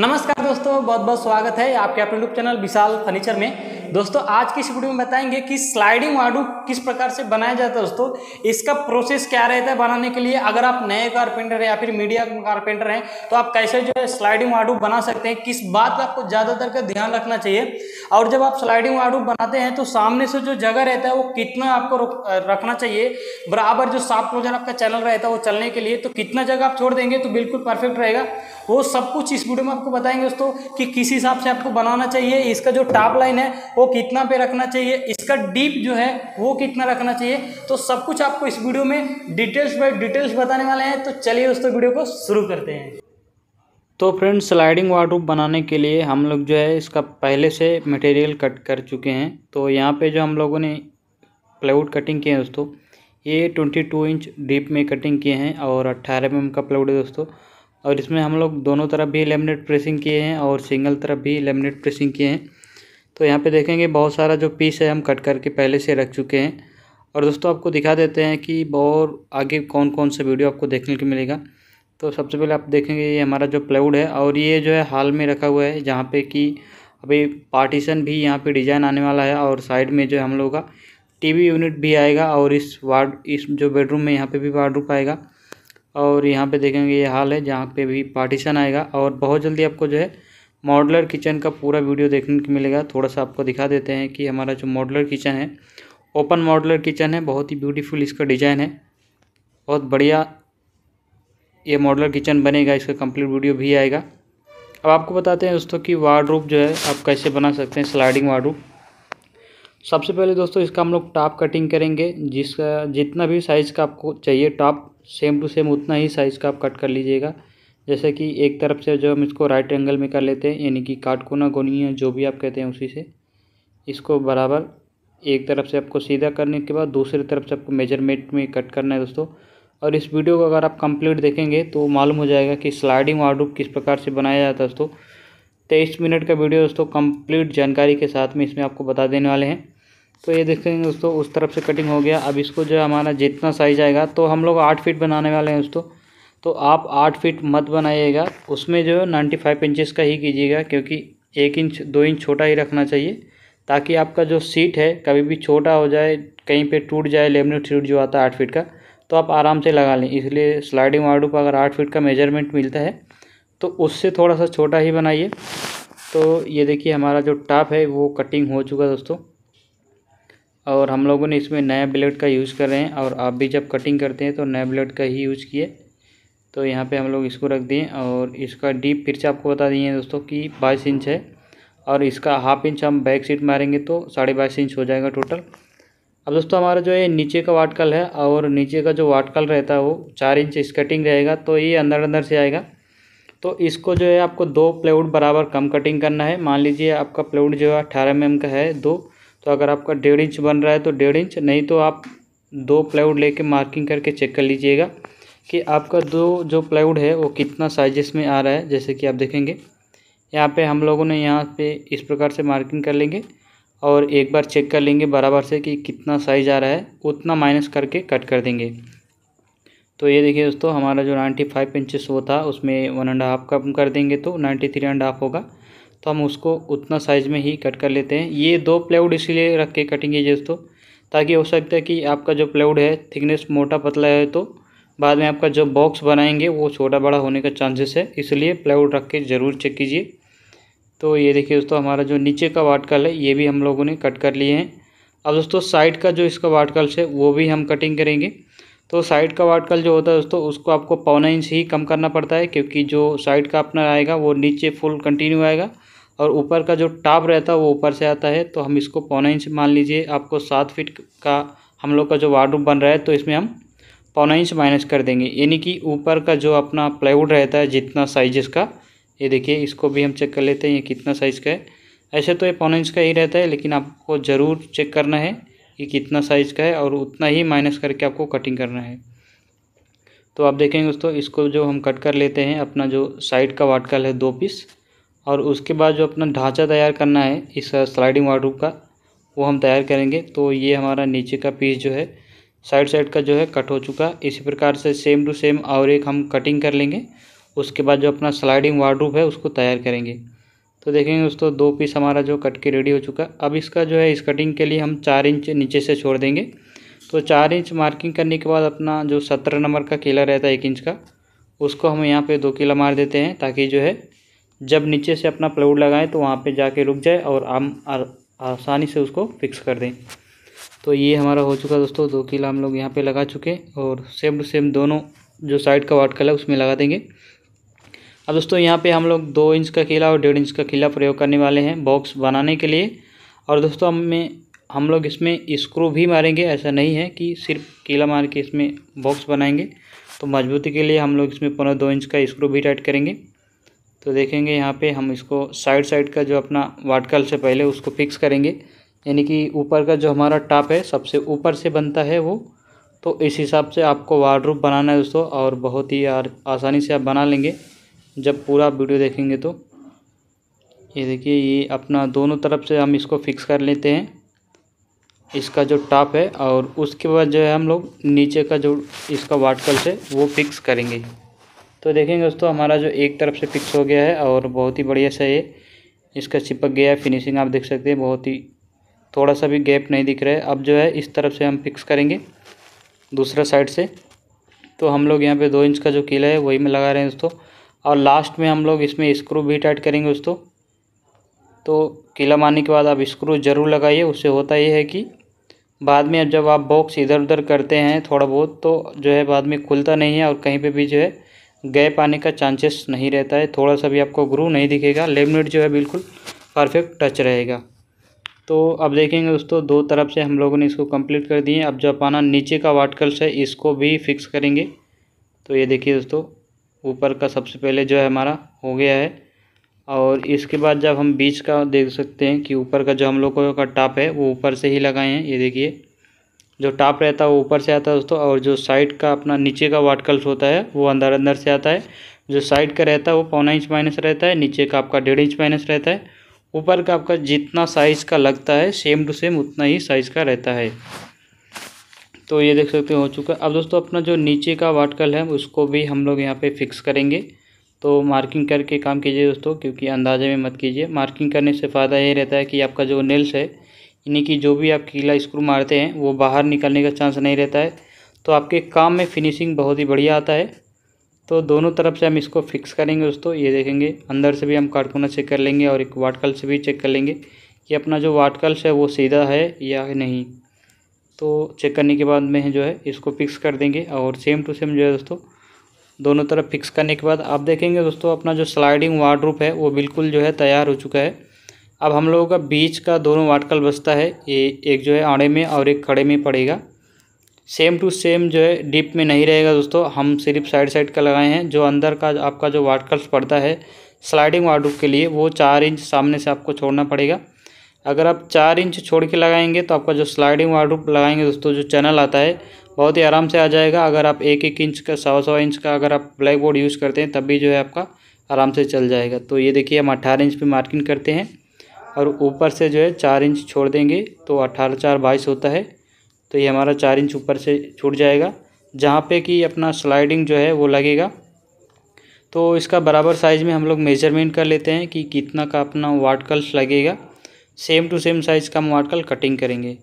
नमस्कार दोस्तों बहुत बहुत स्वागत है आपके अपने यूट्यूब चैनल विशाल फर्नीचर में दोस्तों आज की इस वीडियो में बताएंगे कि स्लाइडिंग वाडू किस प्रकार से बनाया जाता है दोस्तों इसका प्रोसेस क्या रहता है बनाने के लिए अगर आप नए कारपेंटर हैं या फिर मीडिया कारपेंटर हैं तो आप कैसे जो है स्लाइडिंग वाडू बना सकते हैं किस बात का आपको ज़्यादातर का ध्यान रखना चाहिए और जब आप स्लाइडिंग वाडू बनाते हैं तो सामने से जो जगह रहता है वो कितना आपको रखना चाहिए बराबर जो साफ क्लोजर आपका चैनल रहता है वो चलने के लिए तो कितना जगह आप छोड़ देंगे तो बिल्कुल परफेक्ट रहेगा वो सब कुछ इस वीडियो में आपको बताएंगे दोस्तों कि किस हिसाब से आपको बनाना चाहिए इसका जो टॉप लाइन है वो कितना पे रखना चाहिए इसका डीप जो है वो कितना रखना चाहिए तो सब कुछ आपको इस वीडियो में डिटेल्स बाई डिटेल्स बताने वाले हैं तो चलिए दोस्तों वीडियो को शुरू करते हैं तो फ्रेंड स्लाइडिंग वाटर बनाने के लिए हम लोग जो है इसका पहले से मटेरियल कट कर चुके हैं तो यहाँ पर जो हम लोगों ने प्लेवुड कटिंग किए हैं दोस्तों ये ट्वेंटी टू इंच डीप में कटिंग किए हैं और अट्ठारह एम mm का प्लेवुड है दोस्तों और इसमें हम लोग दोनों तरफ भी लेमिनेट प्रेसिंग किए हैं और सिंगल तरफ भी लेमिनेट प्रेसिंग किए हैं तो यहाँ पे देखेंगे बहुत सारा जो पीस है हम कट करके पहले से रख चुके हैं और दोस्तों आपको दिखा देते हैं कि और आगे कौन कौन से वीडियो आपको देखने को मिलेगा तो सबसे पहले आप देखेंगे ये हमारा जो प्लाईवुड है और ये जो है हाल में रखा हुआ है जहाँ पर कि अभी पार्टीशन भी यहाँ पर डिज़ाइन आने वाला है और साइड में जो है हम लोग का टी यूनिट भी आएगा और इस वार्ड इस जो बेडरूम में यहाँ पर भी वार्ड आएगा और यहाँ पे देखेंगे ये हाल है जहाँ पे भी पार्टीशन आएगा और बहुत जल्दी आपको जो है मॉडलर किचन का पूरा वीडियो देखने को मिलेगा थोड़ा सा आपको दिखा देते हैं कि हमारा जो मॉडलर किचन है ओपन मॉडलर किचन है बहुत ही ब्यूटीफुल इसका डिज़ाइन है बहुत बढ़िया ये मॉडलर किचन बनेगा इसका कम्प्लीट वीडियो भी आएगा अब आपको बताते हैं दोस्तों की वार्ड जो है आप कैसे बना सकते हैं स्लाइडिंग वार्ड सबसे पहले दोस्तों इसका हम लोग टॉप कटिंग करेंगे जिसका जितना भी साइज़ का आपको चाहिए टॉप सेम टू सेम उतना ही साइज़ का आप कट कर लीजिएगा जैसे कि एक तरफ से जो हम इसको राइट एंगल में कर लेते हैं यानी कि काटकोना गोनिया जो भी आप कहते हैं उसी से इसको बराबर एक तरफ से आपको सीधा करने के बाद दूसरी तरफ से आपको मेजरमेंट में कट करना है दोस्तों और इस वीडियो को अगर आप कंप्लीट देखेंगे तो मालूम हो जाएगा कि स्लाइडिंग वार्डरूप किस प्रकार से बनाया जाता है दोस्तों तेईस मिनट का वीडियो दोस्तों कंप्लीट जानकारी के साथ में इसमें आपको बता देने वाले हैं तो ये देखेंगे दोस्तों उस तरफ से कटिंग हो गया अब इसको जो हमारा जितना साइज आएगा तो हम लोग आठ फीट बनाने वाले हैं दोस्तों तो आप आठ फीट मत बनाइएगा उसमें जो है नाइन्टी फाइव इंचज़ का ही कीजिएगा क्योंकि एक इंच दो इंच छोटा ही रखना चाहिए ताकि आपका जो सीट है कभी भी छोटा हो जाए कहीं पे टूट जाए लेमिनेट सीट जो आता है आठ फीट का तो आप आराम से लगा लें इसलिए स्लाइडिंग वार्डो पर अगर आठ फीट का मेजरमेंट मिलता है तो उससे थोड़ा सा छोटा ही बनाइए तो ये देखिए हमारा जो टॉप है वो कटिंग हो चुका दोस्तों और हम लोगों ने इसमें नया ब्लेड का यूज़ कर रहे हैं और आप भी जब कटिंग करते हैं तो नया ब्लेड का ही यूज़ किए तो यहाँ पे हम लोग इसको रख दिए और इसका डीप फिर से आपको बता दिए दोस्तों कि बाईस इंच है और इसका हाफ इंच हम बैक सीट मारेंगे तो साढ़े बाईस इंच हो जाएगा टोटल अब दोस्तों हमारा जो है नीचे का वाटकल है और नीचे का जो वाटकल रहता है वो चार इंच स्कटिंग रहेगा तो ये अंदर अंदर से आएगा तो इसको जो है आपको दो प्लेउड बराबर कम कटिंग करना है मान लीजिए आपका प्लेउड जो है अठारह एम का है दो तो अगर आपका डेढ़ इंच बन रहा है तो डेढ़ इंच नहीं तो आप दो प्लाईवुड लेके मार्किंग करके चेक कर लीजिएगा कि आपका दो जो प्लाईवुड है वो कितना साइजेस में आ रहा है जैसे कि आप देखेंगे यहाँ पे हम लोगों ने यहाँ पे इस प्रकार से मार्किंग कर लेंगे और एक बार चेक कर लेंगे बराबर से कि कितना साइज आ रहा है उतना माइनस करके कट कर देंगे तो ये देखिए दोस्तों हमारा जो नाइन्टी फाइव इंचेस वो था उसमें वन एंड हाफ कम कर देंगे तो नाइन्टी थ्री एंड हाफ होगा तो हम उसको उतना साइज़ में ही कट कर लेते हैं ये दो प्लेवुड इसीलिए रख के कटिंग है दोस्तों ताकि हो सकता है कि आपका जो प्लेवुड है थिकनेस मोटा पतला है तो बाद में आपका जो बॉक्स बनाएंगे वो छोटा बड़ा होने का चांसेस है इसलिए प्लाईवुड रख के ज़रूर चेक कीजिए तो ये देखिए दोस्तों हमारा जो नीचे का वाटकल है ये भी हम लोगों ने कट कर लिए हैं अब दोस्तों साइड का जो इसका वाटकल्स है वो भी हम कटिंग करेंगे तो साइड का वाटकल जो होता है दोस्तों उसको आपको पौना इंच ही कम करना पड़ता है क्योंकि जो साइड का अपना आएगा वो नीचे फुल कंटिन्यू आएगा और ऊपर का जो टाप रहता है वो ऊपर से आता है तो हम इसको पौना इंच मान लीजिए आपको सात फिट का हम लोग का जो वार्डरूम बन रहा है तो इसमें हम पौना इंच माइनस कर देंगे यानी कि ऊपर का जो अपना प्लाईवुड रहता है जितना साइज का ये देखिए इसको भी हम चेक कर लेते हैं ये कितना साइज़ का है ऐसे तो ये पौना इंच का ही रहता है लेकिन आपको ज़रूर चेक करना है कि कितना साइज़ का है और उतना ही माइनस करके आपको कटिंग करना है तो आप देखेंगे दोस्तों इसको जो हम कट कर लेते हैं अपना जो साइड का वाटकल है दो पीस और उसके बाद जो अपना ढांचा तैयार करना है इस स्लाइडिंग वाटर का वो हम तैयार करेंगे तो ये हमारा नीचे का पीस जो है साइड साइड का जो है कट हो चुका इसी प्रकार से सेम टू सेम और एक हम कटिंग कर लेंगे उसके बाद जो अपना स्लाइडिंग वार्डरूब है उसको तैयार करेंगे तो देखेंगे दोस्तों दो पीस हमारा जो कट के रेडी हो चुका अब इसका जो है इस कटिंग के लिए हम चार इंच नीचे से छोड़ देंगे तो चार इंच मार्किंग करने के बाद अपना जो सत्रह नंबर का केला रहता है एक इंच का उसको हम यहाँ पे दो किला मार देते हैं ताकि जो है जब नीचे से अपना प्लाउड लगाएं तो वहाँ पे जाके रुक जाए और आम आसानी से उसको फिक्स कर दें तो ये हमारा हो चुका दोस्तों दो किला हम लोग यहाँ पे लगा चुके और सेम टू सेम दोनों जो साइड का वाट कल है उसमें लगा देंगे अब दोस्तों यहाँ पे हम लोग दो इंच का किला और डेढ़ इंच का किला प्रयोग करने वाले हैं बॉक्स बनाने के लिए और दोस्तों हमें हम लोग इसमें स्क्रू भी मारेंगे ऐसा नहीं है कि सिर्फ किला मार के इसमें बॉक्स बनाएंगे तो मजबूती के लिए हम लोग इसमें पंद्रह दो इंच का स्क्रू भी टाइट करेंगे तो देखेंगे यहाँ पे हम इसको साइड साइड का जो अपना वाटकल से पहले उसको फिक्स करेंगे यानी कि ऊपर का जो हमारा टॉप है सबसे ऊपर से बनता है वो तो इस हिसाब से आपको वार्ड्रूप बनाना है दोस्तों और बहुत ही आसानी से आप बना लेंगे जब पूरा वीडियो देखेंगे तो ये देखिए ये अपना दोनों तरफ से हम इसको फिक्स कर लेते हैं इसका जो टॉप है और उसके बाद जो है हम लोग नीचे का जो इसका वाटकल है वो फिक्स करेंगे तो देखेंगे दोस्तों हमारा जो एक तरफ से फिक्स हो गया है और बहुत ही बढ़िया सा ये इसका चिपक गया है फिनिशिंग आप देख सकते हैं बहुत ही थोड़ा सा भी गैप नहीं दिख रहा है अब जो है इस तरफ से हम फिक्स करेंगे दूसरा साइड से तो हम लोग यहाँ पे दो इंच का जो कीला है वही में लगा रहे हैं दोस्तों और लास्ट में हम लोग इसमें स्क्रू भी टाइट करेंगे दोस्तों तो कीला मारने के बाद आप स्क्रू ज़रूर लगाइए उससे होता ये है कि बाद में जब आप बॉक्स इधर उधर करते हैं थोड़ा बहुत तो जो है बाद में खुलता नहीं है और कहीं पर भी जो है गैप आने का चांसेस नहीं रहता है थोड़ा सा भी आपको ग्रू नहीं दिखेगा लेमिनेट जो है बिल्कुल परफेक्ट टच रहेगा तो अब देखेंगे दोस्तों दो तरफ से हम लोगों ने इसको कंप्लीट कर दिए अब जो अपना नीचे का वाटकल्स है इसको भी फिक्स करेंगे तो ये देखिए दोस्तों ऊपर का सबसे पहले जो है हमारा हो गया है और इसके बाद जब हम बीच का देख सकते हैं कि ऊपर का जो हम लोगों का टॉप है वो ऊपर से ही लगाए हैं ये देखिए जो टॉप रहता है वो ऊपर से आता है दोस्तों और जो साइड का अपना नीचे का वाटकल्स होता है वो अंदर अंदर से आता है जो साइड का रहता है वो पौना इंच माइनस रहता है नीचे का आपका डेढ़ इंच माइनस रहता है ऊपर का आपका जितना साइज़ का लगता है सेम टू सेम उतना ही साइज़ का रहता है तो ये देख सकते हो चुका अब दोस्तों अपना जो नीचे का वाटकल है उसको भी हम लोग यहाँ पर फिक्स करेंगे तो मार्किंग करके काम कीजिए दोस्तों क्योंकि अंदाजे में मत कीजिए मार्किंग करने से फ़ायदा ये रहता है कि आपका जो नेल्स है यानी कि जो भी आप कीला स्क्रू मारते हैं वो बाहर निकलने का चांस नहीं रहता है तो आपके काम में फिनिशिंग बहुत ही बढ़िया आता है तो दोनों तरफ से हम इसको फिक्स करेंगे दोस्तों ये देखेंगे अंदर से भी हम कारकुना चेक कर लेंगे और एक वाटकल से भी चेक कर लेंगे कि अपना जो वाटकल्स है वो सीधा है या नहीं तो चेक करने के बाद में जो है इसको फिक्स कर देंगे और सेम टू सेम जो है दोस्तों दोनों तरफ फिक्स करने के बाद आप देखेंगे दोस्तों अपना जो स्लाइडिंग वार्ड है वो बिल्कुल जो है तैयार हो चुका है अब हम लोगों का बीच का दोनों वाटकल बचता है ये एक जो है आड़े में और एक खड़े में पड़ेगा सेम टू सेम जो है डिप में नहीं रहेगा दोस्तों हम सिर्फ साइड साइड का लगाए हैं जो अंदर का आपका जो वाटकल्स पड़ता है स्लाइडिंग वार्डरूप के लिए वो चार इंच सामने से आपको छोड़ना पड़ेगा अगर आप चार इंच छोड़ के लगाएंगे तो आपका जो स्लाइडिंग वार्डरूप लगाएंगे दोस्तों जो चैनल आता है बहुत ही आराम से आ जाएगा अगर आप एक एक इंच का सवा सवा इंच का अगर आप ब्लैक बोर्ड यूज़ करते हैं तब भी जो है आपका आराम से चल जाएगा तो ये देखिए हम अट्ठारह इंच पर मार्किंग करते हैं और ऊपर से जो है चार इंच छोड़ देंगे तो अठारह चार बाईस होता है तो ये हमारा चार इंच ऊपर से छूट जाएगा जहाँ पे कि अपना स्लाइडिंग जो है वो लगेगा तो इसका बराबर साइज़ में हम लोग मेजरमेंट कर लेते हैं कि कितना का अपना वाटकल्स लगेगा सेम टू सेम साइज़ का हम वाटकल कटिंग करेंगे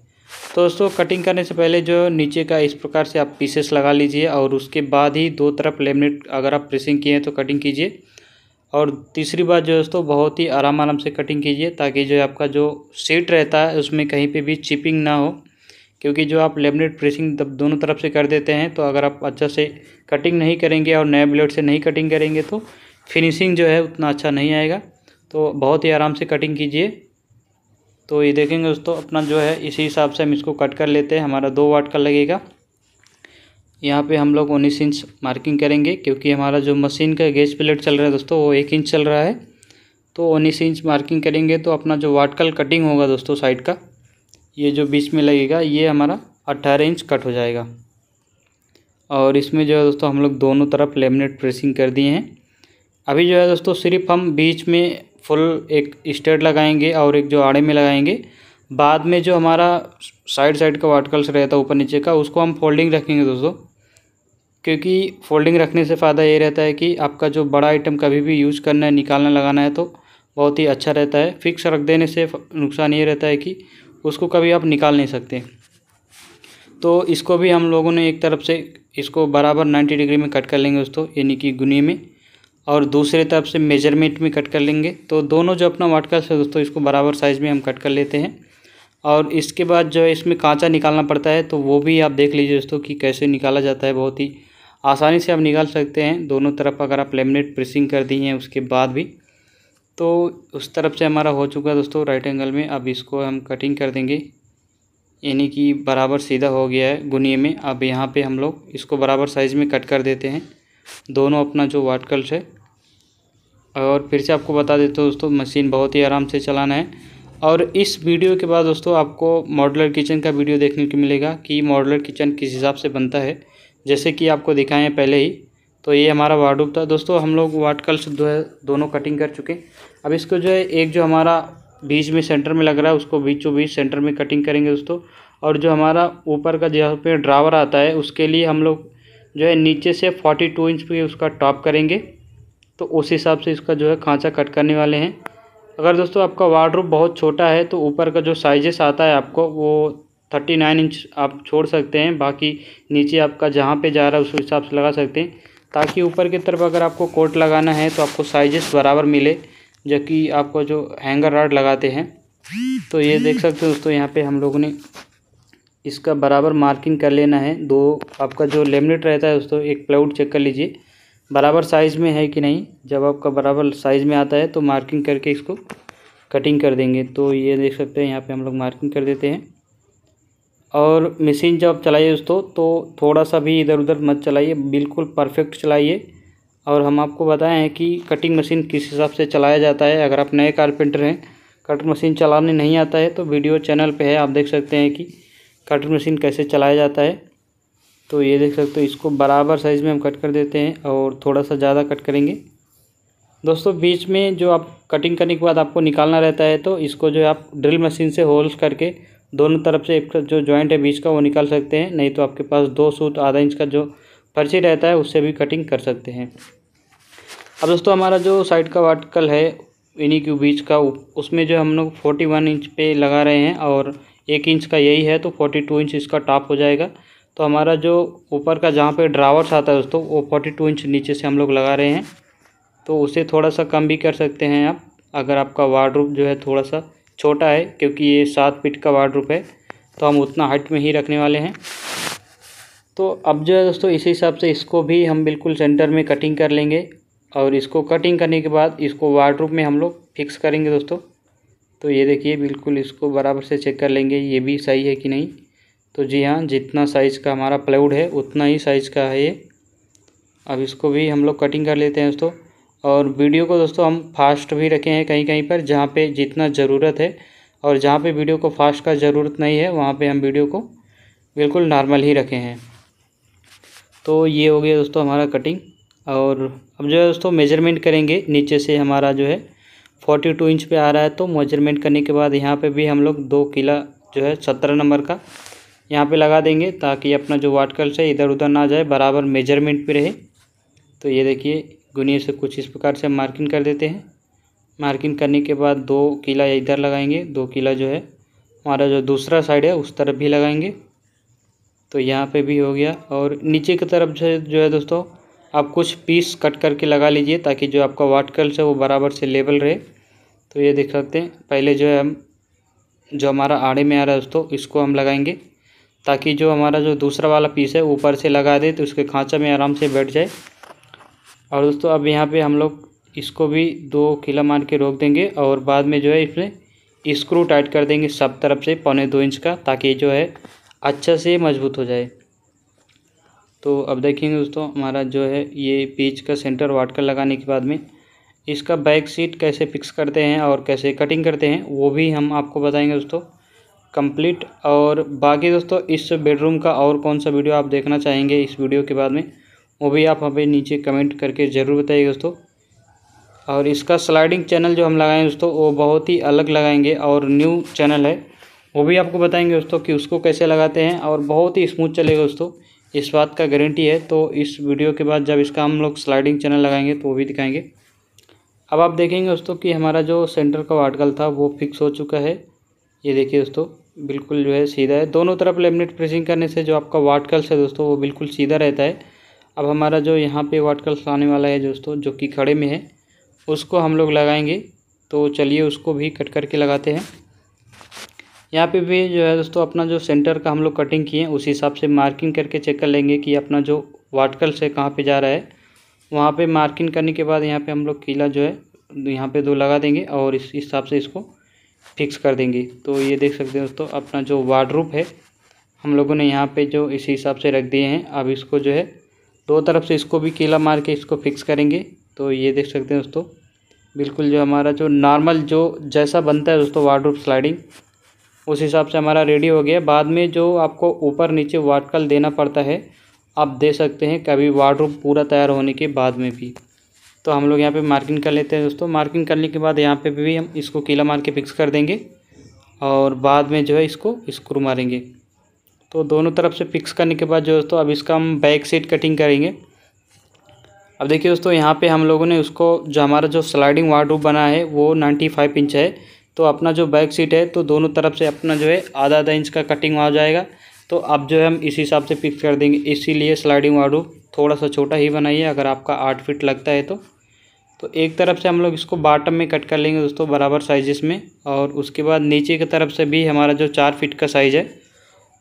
तो दोस्तों कटिंग करने से पहले जो नीचे का इस प्रकार से आप पीसेस लगा लीजिए और उसके बाद ही दो तरफ लेमिनेट अगर आप प्रेसिंग किए हैं तो कटिंग कीजिए और तीसरी बात जो है दोस्तों बहुत ही आराम आराम से कटिंग कीजिए ताकि जो आपका जो सीट रहता है उसमें कहीं पे भी चिपिंग ना हो क्योंकि जो आप लेमिनेट प्रेसिंग दोनों तरफ से कर देते हैं तो अगर आप अच्छा से कटिंग नहीं करेंगे और नए ब्लेड से नहीं कटिंग करेंगे तो फिनिशिंग जो है उतना अच्छा नहीं आएगा तो बहुत ही आराम से कटिंग कीजिए तो ये देखेंगे दोस्तों अपना जो है इसी हिसाब से हम इसको कट कर लेते हैं हमारा दो वाट का लगेगा यहाँ पे हम लोग उन्नीस इंच मार्किंग करेंगे क्योंकि हमारा जो मशीन का गेज प्लेट चल रहा है दोस्तों वो एक इंच चल रहा है तो उन्नीस इंच मार्किंग करेंगे तो अपना जो वाटकल कटिंग होगा दोस्तों साइड का ये जो बीच में लगेगा ये हमारा अट्ठारह इंच कट हो जाएगा और इसमें जो है दोस्तों हम लोग दोनों तरफ लेमिनेट प्रेसिंग कर दिए हैं अभी जो है दोस्तों सिर्फ हम बीच में फुल एक स्टेट लगाएंगे और एक जो आड़े में लगाएंगे बाद में जो हमारा साइड साइड का वाटकल्स रहता है ऊपर नीचे का उसको हम फोल्डिंग रखेंगे दोस्तों क्योंकि फोल्डिंग रखने से फ़ायदा ये रहता है कि आपका जो बड़ा आइटम कभी भी यूज़ करना है निकालना लगाना है तो बहुत ही अच्छा रहता है फिक्स रख देने से नुकसान ये रहता है कि उसको कभी आप निकाल नहीं सकते तो इसको भी हम लोगों ने एक तरफ से इसको बराबर नाइन्टी डिग्री में कट कर लेंगे दोस्तों यानी कि गुनी में और दूसरे तरफ से मेजरमेंट में कट कर लेंगे तो दोनों जो अपना वाटकास्ट है दोस्तों इसको बराबर साइज़ में हम कट कर लेते हैं और इसके बाद जो है इसमें कांचा निकालना पड़ता है तो वो भी आप देख लीजिए दोस्तों कि कैसे निकाला जाता है बहुत ही आसानी से आप निकाल सकते हैं दोनों तरफ अगर आप लेमिनेट प्रेसिंग कर दी हैं उसके बाद भी तो उस तरफ से हमारा हो चुका है दोस्तों राइट एंगल में अब इसको हम कटिंग कर देंगे यानी कि बराबर सीधा हो गया है गुनिए में अब यहाँ पे हम लोग इसको बराबर साइज़ में कट कर देते हैं दोनों अपना जो वाटकल्स है और फिर से आपको बता देते हो दोस्तों मशीन बहुत ही आराम से चलाना है और इस वीडियो के बाद दोस्तों आपको मॉडलर किचन का वीडियो देखने को मिलेगा कि मॉडलर किचन किस हिसाब से बनता है जैसे कि आपको दिखाए हैं पहले ही तो ये हमारा वार्डरूप था दोस्तों हम लोग वाट कल्स से दो, दोनों कटिंग कर चुके अब इसको जो है एक जो हमारा बीच में सेंटर में लग रहा है उसको बीचों बीच सेंटर में कटिंग करेंगे दोस्तों और जो हमारा ऊपर का जहाँ पे ड्रावर आता है उसके लिए हम लोग जो है नीचे से फोर्टी टू इंच पे उसका टॉप करेंगे तो उस हिसाब से इसका जो है खांचा कट करने वाले हैं अगर दोस्तों आपका वार्डरूप बहुत छोटा है तो ऊपर का जो साइजेस आता है आपको वो थर्टी नाइन इंच आप छोड़ सकते हैं बाकी नीचे आपका जहाँ पे जा रहा है उस हिसाब से लगा सकते हैं ताकि ऊपर की तरफ अगर आपको कोट लगाना है तो आपको साइजेस बराबर मिले जबकि आपको जो हैंगर राड लगाते हैं तो ये देख सकते हैं दोस्तों यहाँ पे हम लोगों ने इसका बराबर मार्किंग कर लेना है दो आपका जो लेमिनेट रहता है दोस्तों एक प्लाउड चेक कर लीजिए बराबर साइज़ में है कि नहीं जब आपका बराबर साइज़ में आता है तो मार्किंग करके इसको कटिंग कर देंगे तो ये देख सकते हैं यहाँ पर हम लोग मार्किंग कर देते हैं और मशीन जब चलाइए दोस्तों तो थोड़ा सा भी इधर उधर मत चलाइए बिल्कुल परफेक्ट चलाइए और हम आपको बताएं हैं कि कटिंग मशीन किस हिसाब से चलाया जाता है अगर आप नए कारपेंटर हैं कटर मशीन चलाने नहीं आता है तो वीडियो चैनल पे है आप देख सकते हैं कि कटर मशीन कैसे चलाया जाता है तो ये देख सकते हो इसको बराबर साइज़ में हम कट कर देते हैं और थोड़ा सा ज़्यादा कट करेंगे दोस्तों बीच में जो आप कटिंग करने के बाद आपको निकालना रहता है तो इसको जो है आप ड्रिल मशीन से होल्स करके दोनों तरफ से एक जो जॉइंट है बीच का वो निकाल सकते हैं नहीं तो आपके पास दो सूत आधा इंच का जो फर्ची रहता है उससे भी कटिंग कर सकते हैं अब दोस्तों हमारा जो साइड का वाटकल है इन्हीं के बीच का उसमें जो हम लोग फोर्टी वन इंच पे लगा रहे हैं और एक इंच का यही है तो फोर्टी टू इंच इसका टॉप हो जाएगा तो हमारा जो ऊपर का जहाँ पे ड्रावर्स आता है दोस्तों वो फोर्टी टू इंच नीचे से हम लोग लगा रहे हैं तो उसे थोड़ा सा कम भी कर सकते हैं आप अगर आपका वार्ड जो है थोड़ा सा छोटा है क्योंकि ये सात फिट का वार्ड रूप है तो हम उतना हाइट में ही रखने वाले हैं तो अब जो है दोस्तों इसी हिसाब से इसको भी हम बिल्कुल सेंटर में कटिंग कर लेंगे और इसको कटिंग करने के बाद इसको वार्ड रूप में हम लोग फिक्स करेंगे दोस्तों तो ये देखिए बिल्कुल इसको बराबर से चेक कर लेंगे ये भी सही है कि नहीं तो जी हाँ जितना साइज़ का हमारा प्लाउड है उतना ही साइज़ का है ये अब इसको भी हम लोग कटिंग कर लेते हैं दोस्तों और वीडियो को दोस्तों हम फास्ट भी रखे हैं कहीं कहीं पर जहाँ पे जितना ज़रूरत है और जहाँ पे वीडियो को फास्ट का ज़रूरत नहीं है वहाँ पे हम वीडियो को बिल्कुल नॉर्मल ही रखे हैं तो ये हो गया दोस्तों हमारा कटिंग और अब जो है दोस्तों मेजरमेंट करेंगे नीचे से हमारा जो है फोर्टी टू इंच पे आ रहा है तो मेजरमेंट करने के बाद यहाँ पे भी हम लोग दो किला जो है सत्रह नंबर का यहाँ पे लगा देंगे ताकि अपना जो वाटकल्स है इधर उधर ना जाए बराबर मेजरमेंट पे रहे तो ये देखिए गुनिए से कुछ इस प्रकार से मार्किंग कर देते हैं मार्किंग करने के बाद दो किला इधर लगाएंगे दो किला जो है हमारा जो दूसरा साइड है उस तरफ भी लगाएंगे तो यहाँ पे भी हो गया और नीचे की तरफ जो जो है दोस्तों आप कुछ पीस कट करके लगा लीजिए ताकि जो आपका वाट कल्स है वो बराबर से लेवल रहे तो ये देख सकते हैं पहले जो है हम जो हमारा आड़े में आ रहा है दोस्तों इसको हम लगाएंगे ताकि जो हमारा जो दूसरा वाला पीस है ऊपर से लगा दे तो उसके खाँचा में आराम से बैठ जाए और दोस्तों अब यहाँ पे हम लोग इसको भी दो किला मार के रोक देंगे और बाद में जो है इसमें स्क्रू टाइट कर देंगे सब तरफ से पौने दो इंच का ताकि जो है अच्छा से मजबूत हो जाए तो अब देखेंगे दोस्तों हमारा जो है ये पीच का सेंटर वाट कर लगाने के बाद में इसका बैक सीट कैसे फिक्स करते हैं और कैसे कटिंग करते हैं वो भी हम आपको बताएंगे दोस्तों कंप्लीट और बाकी दोस्तों इस बेडरूम का और कौन सा वीडियो आप देखना चाहेंगे इस वीडियो के बाद में वो भी आप हमें नीचे कमेंट करके ज़रूर बताइए दोस्तों और इसका स्लाइडिंग चैनल जो हम लगाएं दोस्तों वो बहुत ही अलग लगाएंगे और न्यू चैनल है वो भी आपको बताएंगे दोस्तों कि उसको कैसे लगाते हैं और बहुत ही स्मूथ चलेगा दोस्तों इस बात का गारंटी है तो इस वीडियो के बाद जब इसका हम लोग स्लाइडिंग चैनल लगाएंगे तो वो भी दिखाएंगे अब आप देखेंगे दोस्तों कि हमारा जो सेंटर का वाटकल था वो फिक्स हो चुका है ये देखिए दोस्तों बिल्कुल जो है सीधा है दोनों तरफ लेमिनेट प्रेसिंग करने से जो आपका वाटकल्स है दोस्तों वो बिल्कुल सीधा रहता है अब हमारा जो यहाँ पे वाटकल्स आने वाला है दोस्तों जो कि खड़े में है उसको हम लोग लगाएंगे तो चलिए उसको भी कट करके लगाते हैं यहाँ पे भी जो है दोस्तों अपना जो सेंटर का हम लोग कटिंग किए उस हिसाब से मार्किंग करके चेक कर लेंगे कि अपना जो वाटकल्स है कहाँ पर जा रहा है वहाँ पर मार्किंग करने के बाद यहाँ पर हम लोग कीला जो है यहाँ पर दो लगा देंगे और इस हिसाब से इसको फिक्स कर देंगे तो ये देख सकते हैं दोस्तों अपना जो वार्ड्रूप है हम लोगों ने यहाँ पे जो इसी हिसाब से रख दिए हैं अब इसको जो है दो तरफ से इसको भी केला मार के इसको फिक्स करेंगे तो ये देख सकते हैं दोस्तों बिल्कुल जो हमारा जो नॉर्मल जो जैसा बनता है दोस्तों वार्डरोब स्लाइडिंग उस हिसाब से हमारा रेडी हो गया बाद में जो आपको ऊपर नीचे वाटकल देना पड़ता है आप दे सकते हैं कभी वार्डरोब पूरा तैयार होने के बाद में भी तो हम लोग यहाँ पे मार्किंग कर लेते हैं दोस्तों मार्किंग करने के बाद यहाँ पे भी हम इसको कीला मार के फिक्स कर देंगे और बाद में जो है इसको स्क्रू मारेंगे तो दोनों तरफ से फिक्स करने के बाद जो दोस्तों अब इसका हम बैक सीट कटिंग करेंगे अब देखिए दोस्तों यहाँ पे हम लोगों ने उसको जो हमारा जो स्लाइडिंग रूप बना है वो नाइन्टी फाइव इंच है तो अपना जो बैक सीट है तो दोनों तरफ से अपना जो है आधा आधा इंच का कटिंग हो जाएगा तो अब जो है हम इस हिसाब से फिक्स कर देंगे इसीलिए स्लाइडिंग रूप थोड़ा सा छोटा ही बनाइए अगर आपका आठ फिट लगता है तो तो एक तरफ से हम लोग इसको बॉटम में कट कर लेंगे दोस्तों बराबर साइजेस में और उसके बाद नीचे की तरफ से भी हमारा जो चार फिट का साइज़ है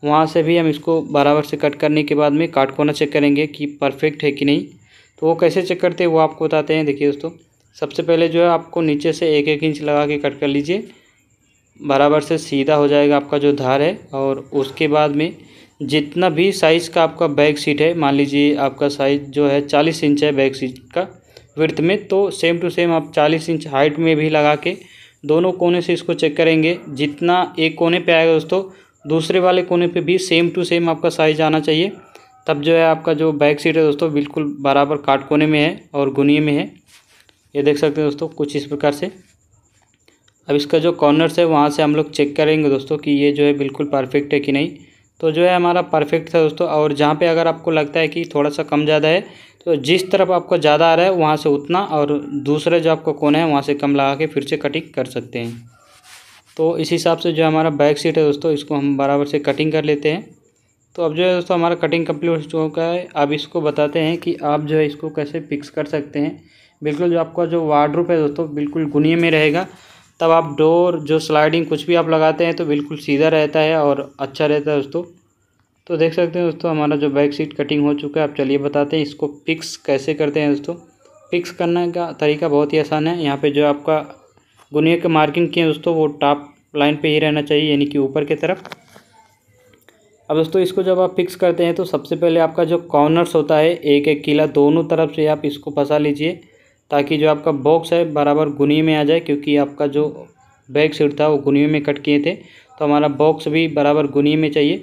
वहाँ से भी हम इसको बराबर से कट करने के बाद में काट कोना चेक करेंगे कि परफेक्ट है कि नहीं तो वो कैसे चेक करते हैं वो आपको बताते हैं देखिए दोस्तों सबसे पहले जो है आपको नीचे से एक एक इंच लगा के कट कर लीजिए बराबर से सीधा हो जाएगा आपका जो धार है और उसके बाद में जितना भी साइज़ का आपका बैक सीट है मान लीजिए आपका साइज़ जो है चालीस इंच है बैक सीट का विर्थ में तो सेम टू सेम आप चालीस इंच हाइट में भी लगा के दोनों कोने से इसको चेक करेंगे जितना एक कोने पे आएगा दोस्तों दूसरे वाले कोने पे भी सेम टू सेम आपका साइज आना चाहिए तब जो है आपका जो बैक सीट है दोस्तों बिल्कुल बराबर काट कोने में है और गुनिए में है ये देख सकते हैं दोस्तों कुछ इस प्रकार से अब इसका जो कॉर्नर्स है वहाँ से हम लोग चेक करेंगे दोस्तों कि ये जो है बिल्कुल परफेक्ट है कि नहीं तो जो है हमारा परफेक्ट था दोस्तों और जहाँ पे अगर आपको लगता है कि थोड़ा सा कम ज़्यादा है तो जिस तरफ आपको ज़्यादा आ रहा है वहाँ से उतना और दूसरे जो आपका कोना है वहाँ से कम लगा के फिर से कटिंग कर सकते हैं तो इस हिसाब से जो हमारा बैक सीट है दोस्तों इसको हम बराबर से कटिंग कर लेते हैं तो अब जो है दोस्तों हमारा कटिंग कंप्लीट हो चुका है अब इसको बताते हैं कि आप जो है इसको कैसे फिक्स कर सकते हैं बिल्कुल जो आपका जो वार्डरूप है दोस्तों बिल्कुल गुनिए में रहेगा तब आप डोर जो स्लाइडिंग कुछ भी आप लगाते हैं तो बिल्कुल सीधा रहता है और अच्छा रहता है दोस्तों तो देख सकते हैं दोस्तों हमारा जो बैक सीट कटिंग हो चुका है आप चलिए बताते हैं इसको फिक्स कैसे करते हैं दोस्तों फिक्स करने का तरीका बहुत ही आसान है यहाँ पे जो आपका गुनिया के मार्किंग किए हैं दोस्तों वो टॉप लाइन पे ही रहना चाहिए यानी कि ऊपर की तरफ अब दोस्तों इसको जब आप फिक्स करते हैं तो सबसे पहले आपका जो कॉर्नर्स होता है एक एक किला दोनों तरफ से आप इसको फंसा लीजिए ताकि जो आपका बॉक्स है बराबर गुनी में आ जाए क्योंकि आपका जो बैक सीट था वो गुनी में कट किए थे तो हमारा बॉक्स भी बराबर गुनी में चाहिए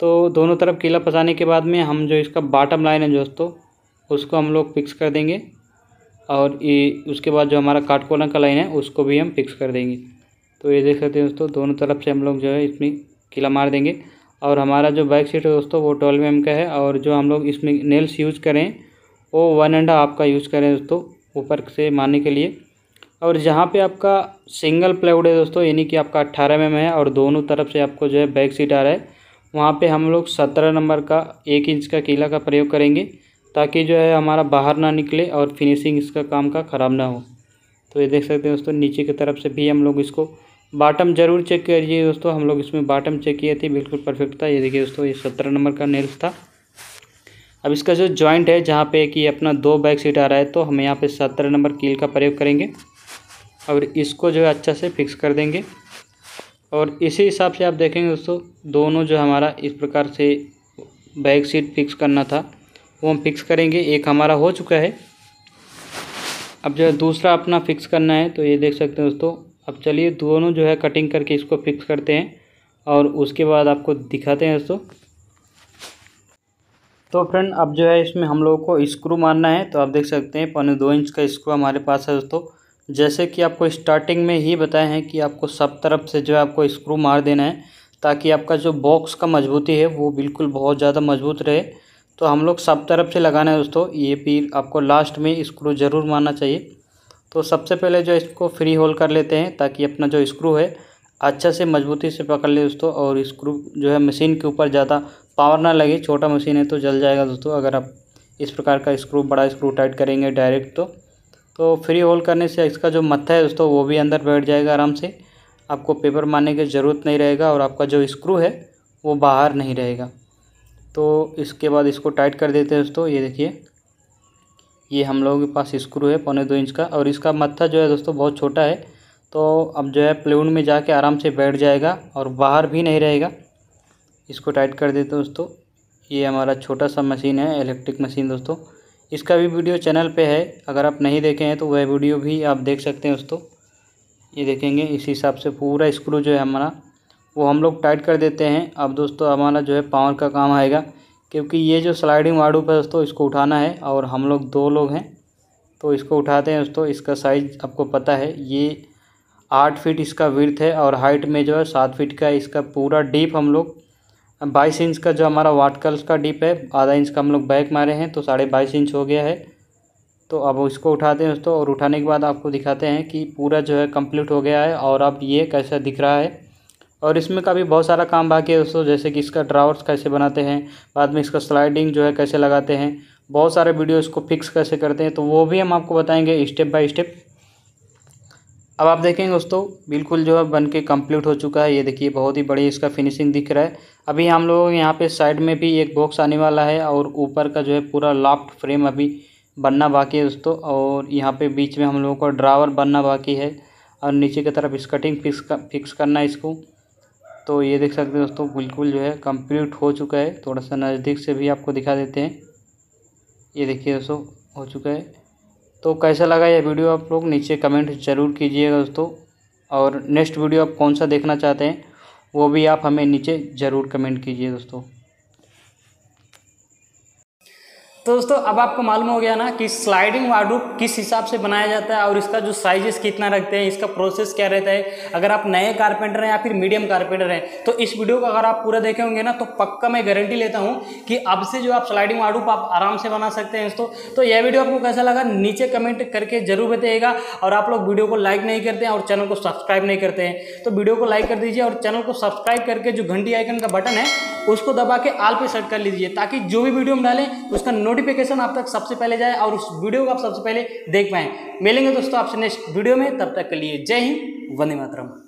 तो दोनों तरफ किला फंसाने के बाद में हम जो इसका बॉटम लाइन है दोस्तों उसको हम लोग फिक्स कर देंगे और ये उसके बाद जो हमारा काटकोना का लाइन है उसको भी हम फिक्स कर देंगे तो ये देख सकते हैं दोस्तों दोनों तरफ से हम लोग जो है इसमें किला मार देंगे और हमारा जो बैक सीट है दोस्तों वो ट्वेल्व एम का है और जो हम लोग इसमें नेल्स यूज़ करें वो वन एंड हाफ का यूज़ करें दोस्तों ऊपर से मारने के लिए और जहाँ पे आपका सिंगल प्लेवुड है दोस्तों यानी कि आपका अट्ठारह एम है और दोनों तरफ से आपको जो है बैक सीट आ रहा है वहाँ पे हम लोग सत्रह नंबर का एक इंच का कीला का प्रयोग करेंगे ताकि जो है हमारा बाहर ना निकले और फिनिशिंग इसका काम का ख़राब ना हो तो ये देख सकते हैं दोस्तों नीचे की तरफ से भी हम लोग इसको बाटम जरूर चेक करिए दोस्तों हम लोग इसमें बाटम चेक किए थे बिल्कुल परफेक्ट था ये देखिए दोस्तों ये सत्रह नंबर का नेल्स था अब इसका जो जॉइंट है जहाँ पे कि अपना दो बैक सीट आ रहा है तो हम यहाँ पे सत्रह नंबर कील का प्रयोग करेंगे और इसको जो है अच्छा से फिक्स कर देंगे और इसी हिसाब से आप देखेंगे दोस्तों दोनों जो हमारा इस प्रकार से बैक सीट फिक्स करना था वो हम फिक्स करेंगे एक हमारा हो चुका है अब जो दूसरा अपना फिक्स करना है तो ये देख सकते हैं दोस्तों अब चलिए दोनों जो है कटिंग करके इसको फिक्स करते हैं और उसके बाद आपको दिखाते हैं दोस्तों तो फ्रेंड अब जो है इसमें हम लोगों को स्क्रू मारना है तो आप देख सकते हैं पौने दो इंच का स्क्रू हमारे पास है दोस्तों जैसे कि आपको स्टार्टिंग में ही बताए हैं कि आपको सब तरफ से जो है आपको स्क्रू मार देना है ताकि आपका जो बॉक्स का मजबूती है वो बिल्कुल बहुत ज़्यादा मजबूत रहे तो हम लोग सब तरफ से लगाना है दोस्तों ये फिर आपको लास्ट में स्क्रू ज़रूर मारना चाहिए तो सबसे पहले जो इसको फ्री होल कर लेते हैं ताकि अपना जो स्क्रू है अच्छा से मजबूती से पकड़ ले दोस्तों और स्क्रू जो है मशीन के ऊपर ज़्यादा पावर ना लगे छोटा मशीन है तो जल जाएगा दोस्तों अगर आप इस प्रकार का स्क्रू बड़ा स्क्रू टाइट करेंगे डायरेक्ट तो तो फ्री होल करने से इसका जो मत्था है दोस्तों वो भी अंदर बैठ जाएगा आराम से आपको पेपर मारने की ज़रूरत नहीं रहेगा और आपका जो स्क्रू है वो बाहर नहीं रहेगा तो इसके बाद इसको टाइट कर देते हैं दोस्तों ये देखिए ये हम लोगों के पास स्क्रू है पौने दो इंच का और इसका मत्था जो है दोस्तों बहुत छोटा है तो अब जो है प्लेन में जाके आराम से बैठ जाएगा और बाहर भी नहीं रहेगा इसको टाइट कर देते दोस्तों ये हमारा छोटा सा मशीन है इलेक्ट्रिक मशीन दोस्तों इसका भी वीडियो चैनल पे है अगर आप नहीं देखे हैं तो वह वीडियो भी आप देख सकते हैं दोस्तों ये देखेंगे इस हिसाब से पूरा स्क्रू जो है हमारा वो हम लोग टाइट कर देते हैं अब दोस्तों हमारा जो है पावर का काम आएगा क्योंकि ये जो स्लाइडिंग वाड़ू है दोस्तों इसको उठाना है और हम लोग दो लोग हैं तो इसको उठाते हैं दोस्तों इसका साइज आपको पता है ये आठ फीट इसका विर्थ है और हाइट में जो है सात फीट का इसका पूरा डीप हम लोग बाईस इंच का जो हमारा वाटकल्स का डीप है आधा इंच का हम लोग बैक मारे हैं तो साढ़े बाईस इंच हो गया है तो अब इसको उठाते हैं दोस्तों और उठाने के बाद आपको दिखाते हैं कि पूरा जो है कंप्लीट हो गया है और अब ये कैसा दिख रहा है और इसमें का भी बहुत सारा काम बाकी है दोस्तों जैसे कि इसका ड्रावर्स कैसे बनाते हैं बाद में इसका स्लाइडिंग जो है कैसे लगाते हैं बहुत सारे वीडियो इसको फिक्स कैसे करते हैं तो वो भी हम आपको बताएंगे स्टेप बाय स्टेप अब आप देखेंगे दोस्तों बिल्कुल जो है बन के कम्प्लीट हो चुका है ये देखिए बहुत ही बड़ी इसका फिनिशिंग दिख रहा है अभी हम लोग यहाँ पर साइड में भी एक बॉक्स आने वाला है और ऊपर का जो है पूरा लॉफ्ट फ्रेम अभी बनना बाकी है दोस्तों और यहाँ पर बीच में हम लोगों का ड्रावर बनना बाकी है और नीचे की तरफ इस कटिंग फिक्स कर, फिक्स करना है इसको तो ये देख सकते हैं दोस्तों बिल्कुल जो है कंप्लीट हो चुका है थोड़ा सा नज़दीक से भी आपको दिखा देते हैं ये देखिए दोस्तों हो चुका है तो कैसा लगा यह वीडियो आप लोग नीचे कमेंट जरूर कीजिएगा दोस्तों और नेक्स्ट वीडियो आप कौन सा देखना चाहते हैं वो भी आप हमें नीचे ज़रूर कमेंट कीजिए दोस्तों तो दोस्तों अब आपको मालूम हो गया ना कि स्लाइडिंग वार्डरोब किस हिसाब से बनाया जाता है और इसका जो साइजेस कितना रखते हैं इसका प्रोसेस क्या रहता है अगर आप नए कारपेंटर हैं या फिर मीडियम कारपेंटर हैं तो इस वीडियो को अगर आप पूरा देखे होंगे ना तो पक्का मैं गारंटी लेता हूँ कि अब से जो आप स्लाइडिंग वार्डरोब आप आराम से बना सकते हैं दोस्तों तो यह वीडियो आपको कैसा लगा नीचे कमेंट करके जरूर बताइएगा और आप लोग वीडियो को लाइक नहीं करते हैं और चैनल को सब्सक्राइब नहीं करते हैं तो वीडियो को लाइक कर दीजिए और चैनल को सब्सक्राइब करके जो घंटी आइकन का बटन है उसको दबा के आल पे सेट कर लीजिए ताकि जो भी वीडियो हम डालें उसका नोटिफिकेशन आप तक सबसे पहले जाए और उस वीडियो को आप सबसे पहले देख पाएँ मिलेंगे दोस्तों आपसे नेक्स्ट वीडियो में तब तक के लिए जय हिंद वंदे मातरम